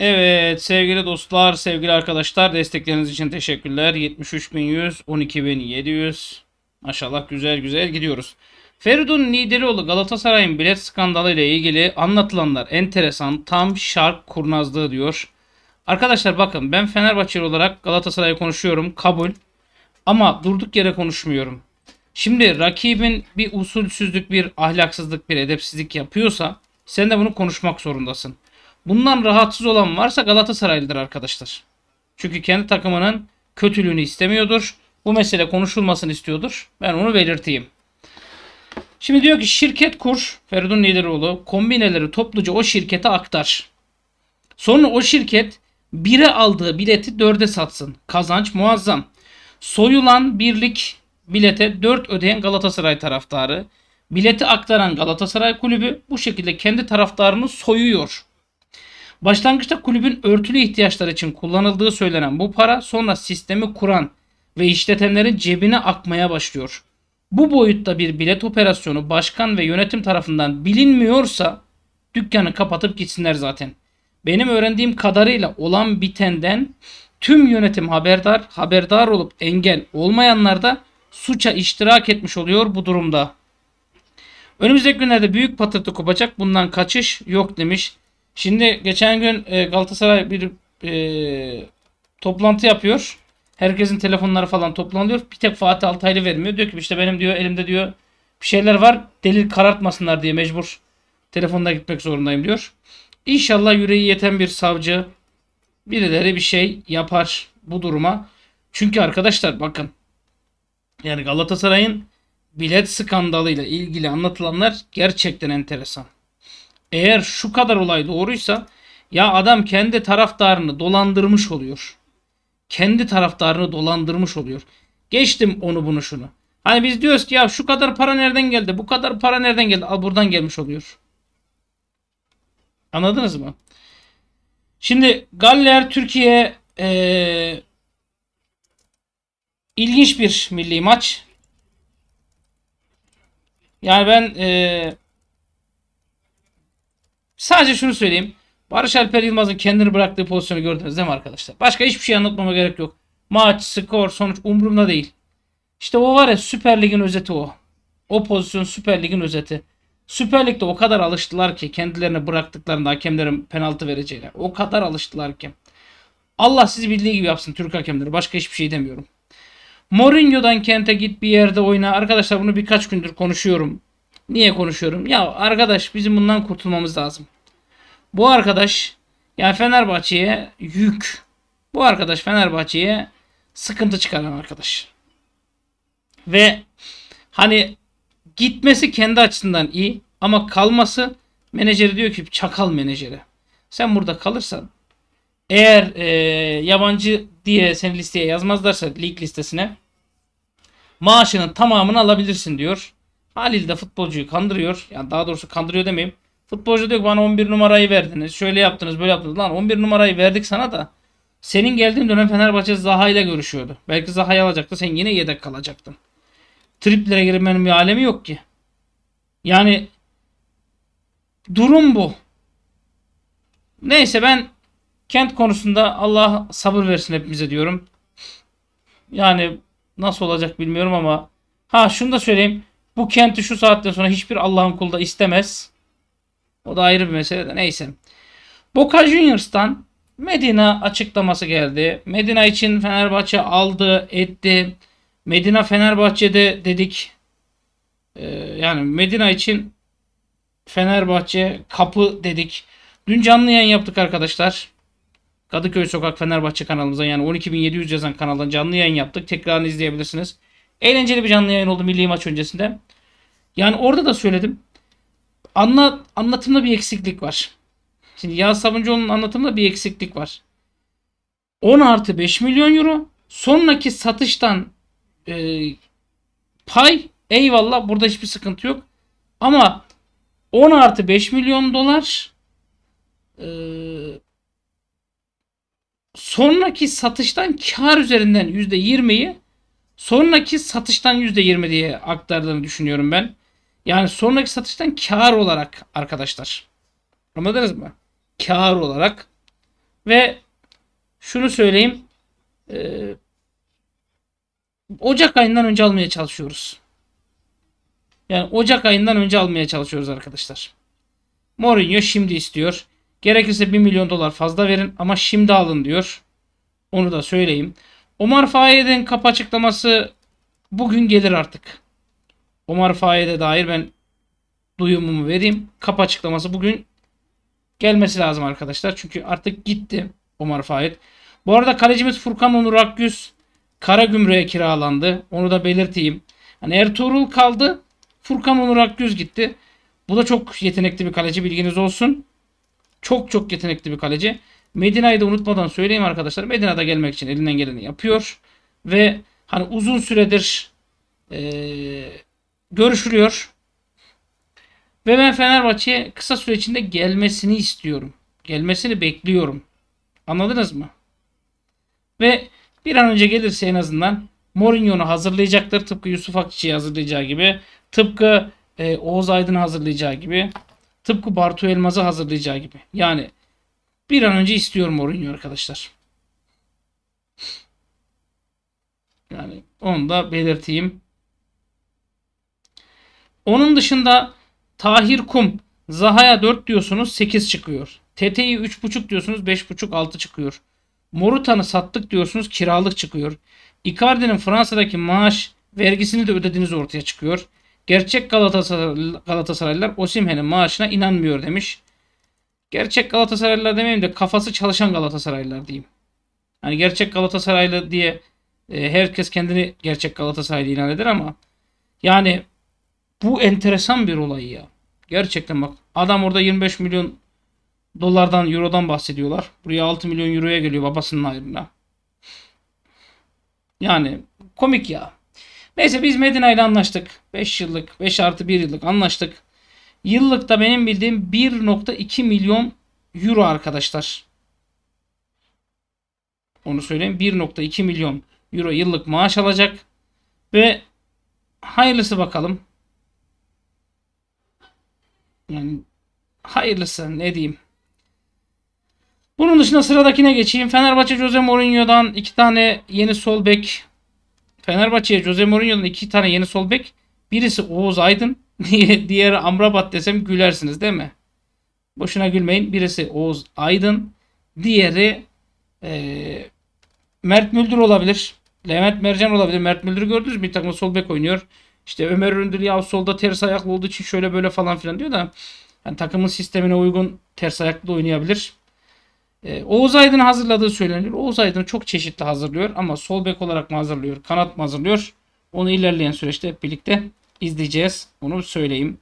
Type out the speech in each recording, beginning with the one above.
Evet sevgili dostlar, sevgili arkadaşlar destekleriniz için teşekkürler. 73.100, 12.700. Maşallah güzel güzel gidiyoruz. Feridun Nideroğlu Galatasaray'ın bilet skandalı ile ilgili anlatılanlar enteresan, tam şark kurnazlığı diyor. Arkadaşlar bakın ben Fenerbahçeli olarak Galatasaray'ı konuşuyorum kabul. Ama durduk yere konuşmuyorum. Şimdi rakibin bir usulsüzlük, bir ahlaksızlık, bir edepsizlik yapıyorsa sen de bunu konuşmak zorundasın. Bundan rahatsız olan varsa Galatasaraylıdır arkadaşlar. Çünkü kendi takımının kötülüğünü istemiyordur. Bu mesele konuşulmasını istiyordur. Ben onu belirteyim. Şimdi diyor ki şirket kur Feridun Lideroğlu kombineleri topluca o şirkete aktar. Sonra o şirket bir'e aldığı bileti dörde satsın. Kazanç muazzam. Soyulan birlik bilete dört ödeyen Galatasaray taraftarı. Bileti aktaran Galatasaray kulübü bu şekilde kendi taraftarını soyuyor. Başlangıçta kulübün örtülü ihtiyaçlar için kullanıldığı söylenen bu para sonra sistemi kuran ve işletenlerin cebine akmaya başlıyor. Bu boyutta bir bilet operasyonu başkan ve yönetim tarafından bilinmiyorsa dükkanı kapatıp gitsinler zaten. Benim öğrendiğim kadarıyla olan bitenden tüm yönetim haberdar, haberdar olup engel olmayanlar da suça iştirak etmiş oluyor bu durumda. Önümüzdeki günlerde büyük patırtı kopacak bundan kaçış yok demiş Şimdi geçen gün e, Galatasaray bir e, toplantı yapıyor. Herkesin telefonları falan toplanıyor. Bir tek Fatih Altaylı vermiyor. Diyor ki işte benim diyor elimde diyor bir şeyler var. Delil karartmasınlar diye mecbur telefonda gitmek zorundayım diyor. İnşallah yüreği yeten bir savcı birileri bir şey yapar bu duruma. Çünkü arkadaşlar bakın yani Galatasaray'ın bilet skandalıyla ilgili anlatılanlar gerçekten enteresan. Eğer şu kadar olay doğruysa ya adam kendi taraftarını dolandırmış oluyor. Kendi taraftarını dolandırmış oluyor. Geçtim onu bunu şunu. Hani biz diyoruz ki ya şu kadar para nereden geldi? Bu kadar para nereden geldi? Al buradan gelmiş oluyor. Anladınız mı? Şimdi Galler Türkiye ee, ilginç bir milli maç. Yani ben ee, Sadece şunu söyleyeyim. Barış Alper Yılmaz'ın kendini bıraktığı pozisyonu gördünüz değil mi arkadaşlar? Başka hiçbir şey anlatmama gerek yok. Maç, skor, sonuç umurumda değil. İşte o var ya Süper Lig'in özeti o. O pozisyon Süper Lig'in özeti. Süper Lig'de o kadar alıştılar ki kendilerine bıraktıklarında hakemlerin penaltı vereceğine. O kadar alıştılar ki. Allah sizi bildiği gibi yapsın Türk hakemleri. Başka hiçbir şey demiyorum. Mourinho'dan Kent'e git bir yerde oyna. Arkadaşlar bunu birkaç gündür konuşuyorum. Niye konuşuyorum? Ya arkadaş bizim bundan kurtulmamız lazım. Bu arkadaş yani Fenerbahçe'ye yük. Bu arkadaş Fenerbahçe'ye sıkıntı çıkaran arkadaş. Ve hani gitmesi kendi açısından iyi ama kalması menajeri diyor ki çakal menajeri. Sen burada kalırsan eğer e, yabancı diye seni listeye yazmazlarsa lig listesine maaşının tamamını alabilirsin diyor. Halil de futbolcuyu kandırıyor. Yani daha doğrusu kandırıyor demeyeyim. Futbolcu diyor ki bana 11 numarayı verdiniz. Şöyle yaptınız böyle yaptınız. Lan 11 numarayı verdik sana da. Senin geldiğin dönem Fenerbahçe Zaha ile görüşüyordu. Belki Zaha'yı alacaktı. Sen yine yedek kalacaktın. Triplere girmenin bir alemi yok ki. Yani durum bu. Neyse ben kent konusunda Allah sabır versin hepimize diyorum. Yani nasıl olacak bilmiyorum ama ha şunu da söyleyeyim. Bu kenti şu saatten sonra hiçbir Allah'ın kulu da istemez. O da ayrı bir mesele de neyse. Boca Juniors'tan Medina açıklaması geldi. Medina için Fenerbahçe aldı, etti. Medina Fenerbahçe'de dedik. Ee, yani Medina için Fenerbahçe kapı dedik. Dün canlı yayın yaptık arkadaşlar. Kadıköy Sokak Fenerbahçe kanalımıza yani 12.700 yazan kanaldan canlı yayın yaptık. Tekrarını izleyebilirsiniz. Eğlenceli bir canlı yayın oldu milli maç öncesinde. Yani orada da söyledim. Anla, anlatımda bir eksiklik var. Şimdi Yağız Sabuncuoğlu'nun anlatımında bir eksiklik var. 10 artı 5 milyon euro. Sonraki satıştan e, pay eyvallah burada hiçbir sıkıntı yok. Ama 10 artı 5 milyon dolar e, sonraki satıştan kar üzerinden %20'yi Sonraki satıştan %20 diye aktardığını düşünüyorum ben. Yani sonraki satıştan kar olarak arkadaşlar. Anladınız mı? Kar olarak. Ve şunu söyleyeyim. Ee, Ocak ayından önce almaya çalışıyoruz. Yani Ocak ayından önce almaya çalışıyoruz arkadaşlar. Mourinho şimdi istiyor. Gerekirse 1 milyon dolar fazla verin ama şimdi alın diyor. Onu da söyleyeyim. Omar Faye'den kapı açıklaması bugün gelir artık. Omar Faye'de dair ben duyumumu vereyim. Kapı açıklaması bugün gelmesi lazım arkadaşlar. Çünkü artık gitti Omar Faye. Bu arada kalecimiz Furkan Onur Akgüz Karagümrük'e kiralandı. Onu da belirteyim. Yani Ertuğrul kaldı. Furkan Onur Akgüz gitti. Bu da çok yetenekli bir kaleci bilginiz olsun. Çok çok yetenekli bir kaleci. Medina'yı da unutmadan söyleyeyim arkadaşlar. Medina'da gelmek için elinden geleni yapıyor. Ve hani uzun süredir e, görüşülüyor. Ve ben Fenerbahçe'ye kısa süre içinde gelmesini istiyorum. Gelmesini bekliyorum. Anladınız mı? Ve bir an önce gelirse en azından Mourinho'nu hazırlayacaktır. Tıpkı Yusuf Akçı'yı hazırlayacağı gibi. Tıpkı e, Oğuz Aydın'ı hazırlayacağı gibi. Tıpkı Bartu Elmaz'ı hazırlayacağı gibi. Yani bir an önce istiyorum Mourinho arkadaşlar. Yani onu da belirteyim. Onun dışında Tahir Kum Zaha'ya 4 diyorsunuz 8 çıkıyor. Tete'yi 3.5 diyorsunuz 5.5 6 çıkıyor. Morutan'ı sattık diyorsunuz kiralık çıkıyor. Icardi'nin Fransa'daki maaş vergisini de ödediğiniz ortaya çıkıyor. Gerçek Galatasaraylılar Osimhen'in maaşına inanmıyor demiş gerçek Galatasaraylılar demeyeyim de kafası çalışan Galatasaraylılar diyeyim. Hani gerçek Galatasaraylı diye e, herkes kendini gerçek Galatasaraylı ilan eder ama yani bu enteresan bir olay ya. Gerçekten bak adam orada 25 milyon dolardan eurodan bahsediyorlar. Buraya 6 milyon euroya geliyor babasının ayrına. Yani komik ya. Neyse biz Medina ile anlaştık. 5 yıllık, 5 artı 1 yıllık anlaştık. Yıllıkta benim bildiğim 1.2 milyon euro arkadaşlar. Onu söyleyeyim 1.2 milyon euro yıllık maaş alacak. Ve hayırlısı bakalım. Yani hayırlısı ne diyeyim. Bunun dışında sıradakine geçeyim. Fenerbahçe Jose Mourinho'dan iki tane yeni sol bek. Fenerbahçe'ye Jose Mourinho'dan iki tane yeni sol bek. Birisi Oğuz Aydın. Diğeri Amrabat desem gülersiniz değil mi? Boşuna gülmeyin. Birisi Oğuz Aydın. Diğeri e, Mert Müldür olabilir. Levent Mercan olabilir. Mert Müldür gördünüz mü? Bir takım sol bek oynuyor. İşte Ömer Öründül ya solda ters ayaklı olduğu için şöyle böyle falan filan diyor da yani takımın sistemine uygun ters ayaklı da oynayabilir. E, Oğuz Aydın hazırladığı söyleniyor. Oğuz Aydın çok çeşitli hazırlıyor ama sol bek olarak mı hazırlıyor, kanat mı hazırlıyor? Onu ilerleyen süreçte birlikte izleyeceğiz. Onu söyleyeyim.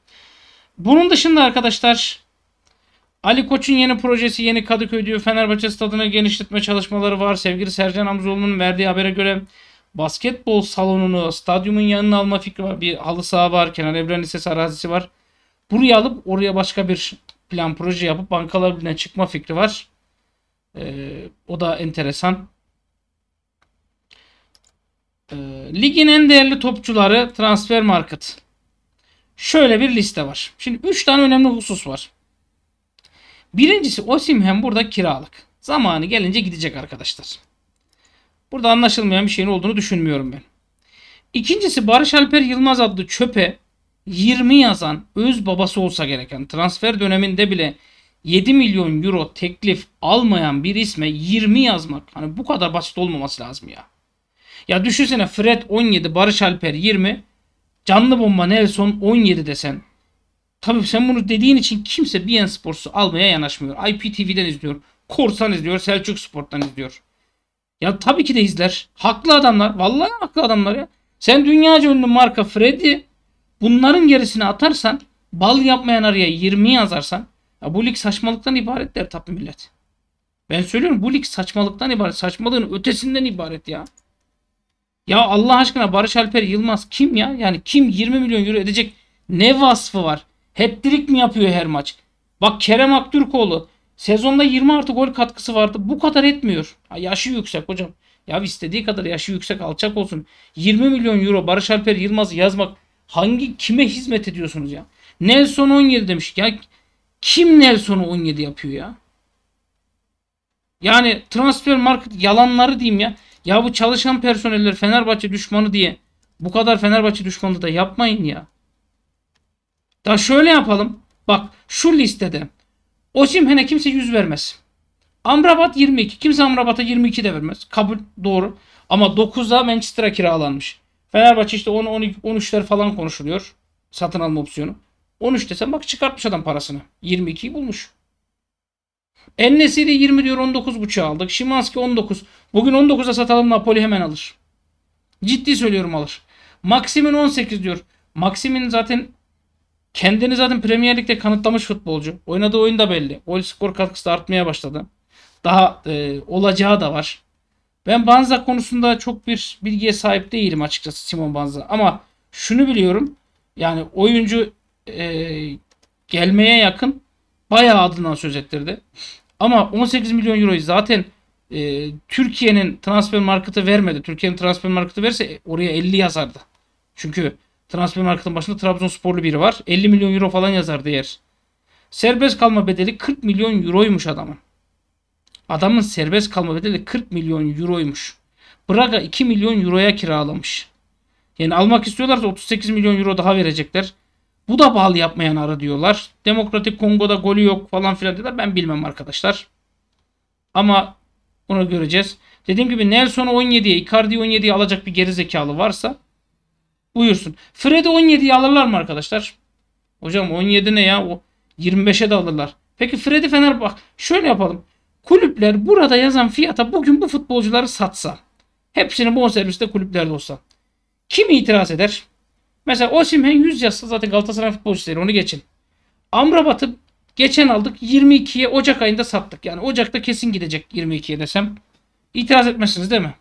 Bunun dışında arkadaşlar Ali Koç'un yeni projesi yeni Kadıköy diyor. Fenerbahçe stadına genişletme çalışmaları var. Sevgili Sercan Hamzoğlu'nun verdiği habere göre basketbol salonunu stadyumun yanına alma fikri var. Bir halı saha var. Kenan Evren Lisesi arazisi var. Burayı alıp oraya başka bir plan proje yapıp bankalar birine çıkma fikri var. Ee, o da enteresan. E, ligin en değerli topçuları transfer market. Şöyle bir liste var. Şimdi 3 tane önemli husus var. Birincisi Osimhen burada kiralık. Zamanı gelince gidecek arkadaşlar. Burada anlaşılmayan bir şeyin olduğunu düşünmüyorum ben. İkincisi Barış Alper Yılmaz adlı çöpe 20 yazan öz babası olsa gereken transfer döneminde bile 7 milyon euro teklif almayan bir isme 20 yazmak hani bu kadar basit olmaması lazım ya. Ya düşünsene Fred 17, Barış Alper 20, canlı bomba Nelson 17 desen. Tabii sen bunu dediğin için kimse BN Sports'u almaya yanaşmıyor. IPTV'den izliyor. Korsan izliyor. Selçuk Sport'tan izliyor. Ya tabii ki de izler. Haklı adamlar. Vallahi haklı adamlar ya. Sen dünyaca ünlü marka Freddy bunların gerisini atarsan bal yapmayan araya 20 yazarsan ya bu lig saçmalıktan ibaret der tabii millet. Ben söylüyorum bu lig saçmalıktan ibaret. Saçmalığın ötesinden ibaret ya. Ya Allah aşkına Barış Alper Yılmaz kim ya? Yani kim 20 milyon euro edecek ne vasfı var? Hattrick mi yapıyor her maç? Bak Kerem Aktürkoğlu sezonda 20 artı gol katkısı vardı. Bu kadar etmiyor. Ha, yaşı yüksek hocam. Ya istediği kadar yaşı yüksek alçak olsun. 20 milyon euro Barış Alper Yılmaz'ı yazmak hangi kime hizmet ediyorsunuz ya? Nelson 17 demiş. Ya kim Nelson'u 17 yapıyor ya? Yani transfer market yalanları diyeyim ya. Ya bu çalışan personeller Fenerbahçe düşmanı diye bu kadar Fenerbahçe düşmanı da yapmayın ya. Da şöyle yapalım. Bak şu listede Osim hene kimse yüz vermez. Amrabat 22. Kimse Amrabat'a 22 de vermez. Kabul doğru. Ama 9'a Manchester'a kiralanmış. Fenerbahçe işte 10 12 13'ler falan konuşuluyor. Satın alma opsiyonu. 13 desem bak çıkartmış adam parasını. 22'yi bulmuş. Ennesiri 20 diyor 19.5'a aldık. Şimanski 19. Bugün 19'a satalım Napoli hemen alır. Ciddi söylüyorum alır. Maximin 18 diyor. Maximin zaten kendini zaten Premier Lig'de kanıtlamış futbolcu. Oynadığı oyunda belli. Gol skor katkısı da artmaya başladı. Daha e, olacağı da var. Ben Banza konusunda çok bir bilgiye sahip değilim açıkçası Simon Banza. Ama şunu biliyorum. Yani oyuncu e, gelmeye yakın bayağı adından söz ettirdi. Ama 18 milyon euroyu zaten e, Türkiye'nin transfer marketi vermedi. Türkiye'nin transfer marketi verse e, oraya 50 yazardı. Çünkü transfer marketin başında Trabzonsporlu biri var. 50 milyon euro falan yazardı eğer. Serbest kalma bedeli 40 milyon euroymuş adamın. Adamın serbest kalma bedeli 40 milyon euroymuş. Braga 2 milyon euroya kiralamış. Yani almak istiyorlarsa 38 milyon euro daha verecekler. Bu da bağlı yapmayan ara diyorlar. Demokratik Kongo'da golü yok falan filan diyorlar. Ben bilmem arkadaşlar. Ama onu göreceğiz. Dediğim gibi Nelson 17'ye, Icardi'yi 17'ye alacak bir gerizekalı varsa buyursun. Fred'i 17'ye alırlar mı arkadaşlar? Hocam 17 ne ya? O 25'e de alırlar. Peki Fred'i Fener bak şöyle yapalım. Kulüpler burada yazan fiyata bugün bu futbolcuları satsa. Hepsini bonserviste kulüplerde olsa. Kim itiraz eder? Mesela Osimhen 100 yazsa zaten Galatasaray futbolcuları onu geçin. Amrabat'ı geçen aldık 22'ye Ocak ayında sattık. Yani Ocak'ta kesin gidecek 22'ye desem. İtiraz etmezsiniz değil mi?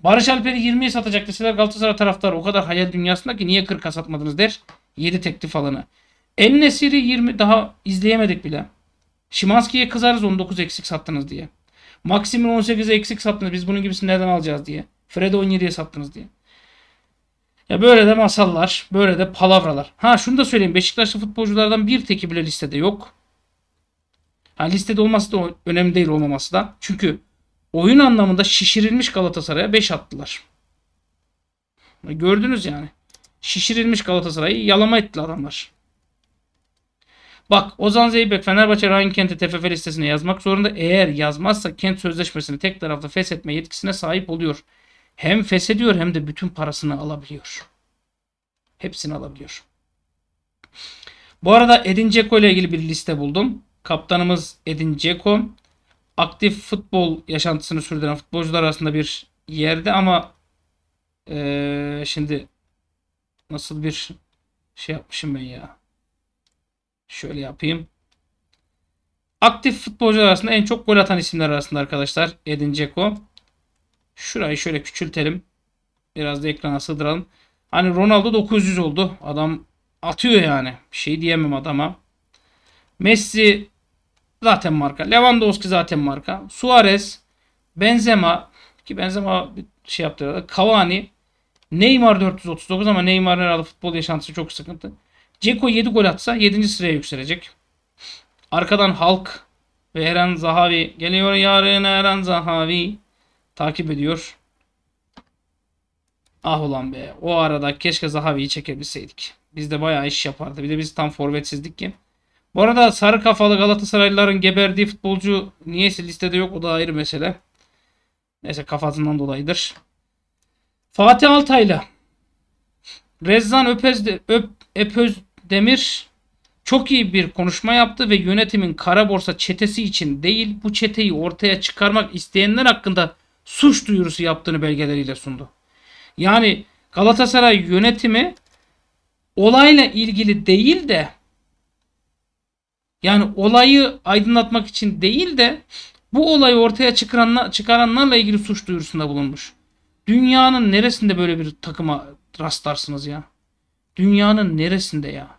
Barış Alper'i 20'ye satacak deseler Galatasaray taraftarı o kadar hayal dünyasında ki niye 40'a satmadınız der. 7 teklif alanı. En Nesiri 20 daha izleyemedik bile. Şimanski'ye kızarız 19 eksik sattınız diye. Maksim'i 18'e eksik sattınız biz bunun gibisini nereden alacağız diye. Fred'e 17'ye sattınız diye. Ya böyle de masallar, böyle de palavralar. Ha şunu da söyleyeyim. Beşiktaşlı futbolculardan bir teki bile listede yok. Ha listede olması da önemli değil olmaması da. Çünkü oyun anlamında şişirilmiş Galatasaray'a 5 attılar. Gördünüz yani. Şişirilmiş Galatasaray'ı yalama ettiler adamlar. Bak Ozan Zeybek Fenerbahçe Ryan Kent'i TFF listesine yazmak zorunda. Eğer yazmazsa Kent sözleşmesini tek taraflı feshetme yetkisine sahip oluyor hem feshediyor hem de bütün parasını alabiliyor. Hepsini alabiliyor. Bu arada Edin Dzeko ile ilgili bir liste buldum. Kaptanımız Edin Dzeko aktif futbol yaşantısını sürdüren futbolcular arasında bir yerde ama ee, şimdi nasıl bir şey yapmışım ben ya. Şöyle yapayım. Aktif futbolcular arasında en çok gol atan isimler arasında arkadaşlar Edin Dzeko. Şurayı şöyle küçültelim. Biraz da ekrana sığdıralım. Hani Ronaldo 900 oldu. Adam atıyor yani. Bir şey diyemem adama. Messi zaten marka. Lewandowski zaten marka. Suarez, Benzema ki Benzema şey yaptı Cavani, Neymar 439 ama Neymar'ın herhalde futbol yaşantısı çok sıkıntı. Ceko 7 gol atsa 7. sıraya yükselecek. Arkadan Halk ve Eren Zahavi geliyor yarın Eren Zahavi. Takip ediyor. Ah ulan be. O arada keşke Zahavi'yi çekebilseydik. Biz de bayağı iş yapardı. Bir de biz tam forvetsizdik ki. Bu arada sarı kafalı Galatasaraylıların geberdiği futbolcu niyeyse listede yok. O da ayrı mesele. Neyse kafasından dolayıdır. Fatih Altaylı. Rezzan Öpez Öp, Epöz Demir çok iyi bir konuşma yaptı ve yönetimin kara borsa çetesi için değil bu çeteyi ortaya çıkarmak isteyenler hakkında suç duyurusu yaptığını belgeleriyle sundu. Yani Galatasaray yönetimi olayla ilgili değil de yani olayı aydınlatmak için değil de bu olayı ortaya çıkaranlar, çıkaranlarla ilgili suç duyurusunda bulunmuş. Dünyanın neresinde böyle bir takıma rastlarsınız ya? Dünyanın neresinde ya?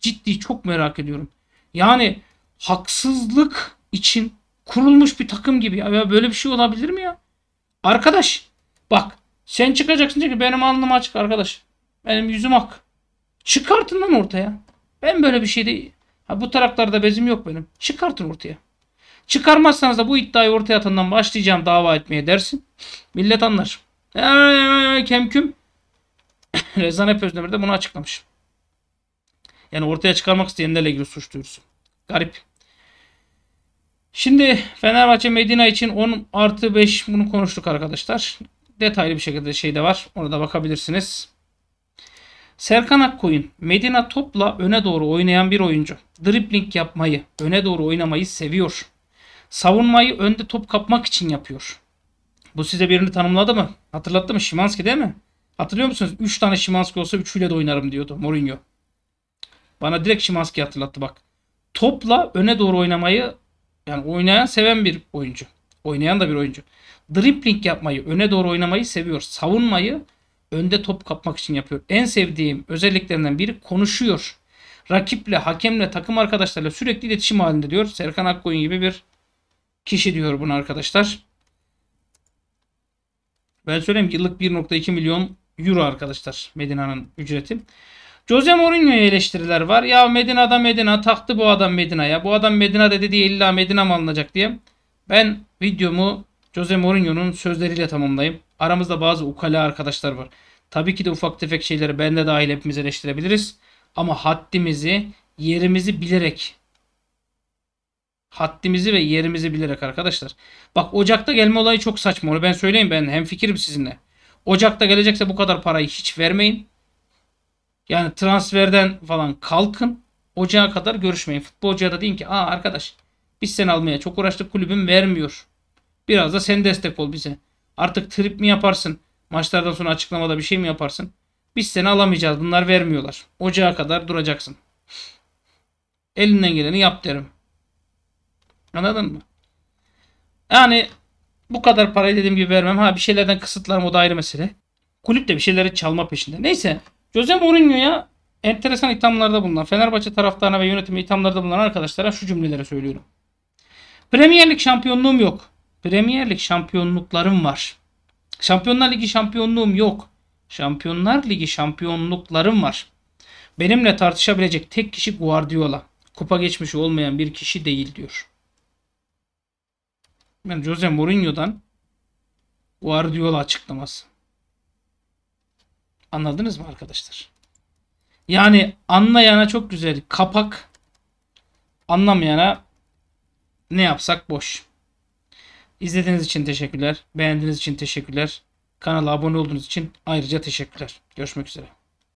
Ciddi çok merak ediyorum. Yani haksızlık için kurulmuş bir takım gibi. Ya böyle bir şey olabilir mi ya? Arkadaş bak sen çıkacaksın çünkü benim alnım açık arkadaş. Benim yüzüm ak. Çıkartın lan ortaya. Ben böyle bir şey değil. Ha, bu taraklarda bezim yok benim. Çıkartın ortaya. Çıkarmazsanız da bu iddiayı ortaya atandan başlayacağım dava etmeye dersin. Millet anlar. Eee, kemküm. Rezan Özdemir de bunu açıklamış. Yani ortaya çıkarmak isteyenlerle ilgili suç duyurusu. Garip. Şimdi Fenerbahçe Medina için 10 artı 5 bunu konuştuk arkadaşlar. Detaylı bir şekilde şey de var. orada bakabilirsiniz. Serkan Akkoyun Medina topla öne doğru oynayan bir oyuncu. Dribling yapmayı, öne doğru oynamayı seviyor. Savunmayı önde top kapmak için yapıyor. Bu size birini tanımladı mı? Hatırlattı mı? Şimanski değil mi? Hatırlıyor musunuz? 3 tane Şimanski olsa 3'üyle de oynarım diyordu Mourinho. Bana direkt Şimanski hatırlattı bak. Topla öne doğru oynamayı yani oynayan seven bir oyuncu. Oynayan da bir oyuncu. Dribbling yapmayı, öne doğru oynamayı seviyor. Savunmayı önde top kapmak için yapıyor. En sevdiğim özelliklerinden biri konuşuyor. Rakiple, hakemle, takım arkadaşlarıyla sürekli iletişim halinde diyor. Serkan Akkoyun gibi bir kişi diyor bunu arkadaşlar. Ben söyleyeyim yıllık 1.2 milyon euro arkadaşlar Medina'nın ücreti. Jose Mourinho'ya eleştiriler var. Ya Medina'da Medina taktı bu adam Medina'ya. Bu adam Medina dedi diye illa Medina mı alınacak diye. Ben videomu Jose Mourinho'nun sözleriyle tamamlayayım. Aramızda bazı ukala arkadaşlar var. Tabii ki de ufak tefek şeyleri ben de dahil hepimiz eleştirebiliriz. Ama haddimizi, yerimizi bilerek haddimizi ve yerimizi bilerek arkadaşlar. Bak Ocak'ta gelme olayı çok saçma. Onu ben söyleyeyim ben hem fikrim sizinle. Ocak'ta gelecekse bu kadar parayı hiç vermeyin. Yani transferden falan kalkın. Ocağa kadar görüşmeyin. Futbolcuya da deyin ki aa arkadaş biz seni almaya çok uğraştık kulübün vermiyor. Biraz da sen destek ol bize. Artık trip mi yaparsın? Maçlardan sonra açıklamada bir şey mi yaparsın? Biz seni alamayacağız. Bunlar vermiyorlar. Ocağa kadar duracaksın. Elinden geleni yap derim. Anladın mı? Yani bu kadar parayı dediğim gibi vermem. Ha bir şeylerden kısıtlarım o da ayrı mesele. Kulüp de bir şeyleri çalma peşinde. Neyse Jose Mourinho'ya enteresan ithamlarda bulunan Fenerbahçe taraftarına ve yönetimi ithamlarda bulunan arkadaşlara şu cümleleri söylüyorum. Premier Lig şampiyonluğum yok. Premier Lig şampiyonluklarım var. Şampiyonlar Ligi şampiyonluğum yok. Şampiyonlar Ligi şampiyonluklarım var. Benimle tartışabilecek tek kişi Guardiola. Kupa geçmişi olmayan bir kişi değil diyor. Ben yani Jose Mourinho'dan Guardiola açıklaması. Anladınız mı arkadaşlar? Yani anlayana çok güzel kapak, anlamayana ne yapsak boş. İzlediğiniz için teşekkürler. Beğendiğiniz için teşekkürler. Kanala abone olduğunuz için ayrıca teşekkürler. Görüşmek üzere.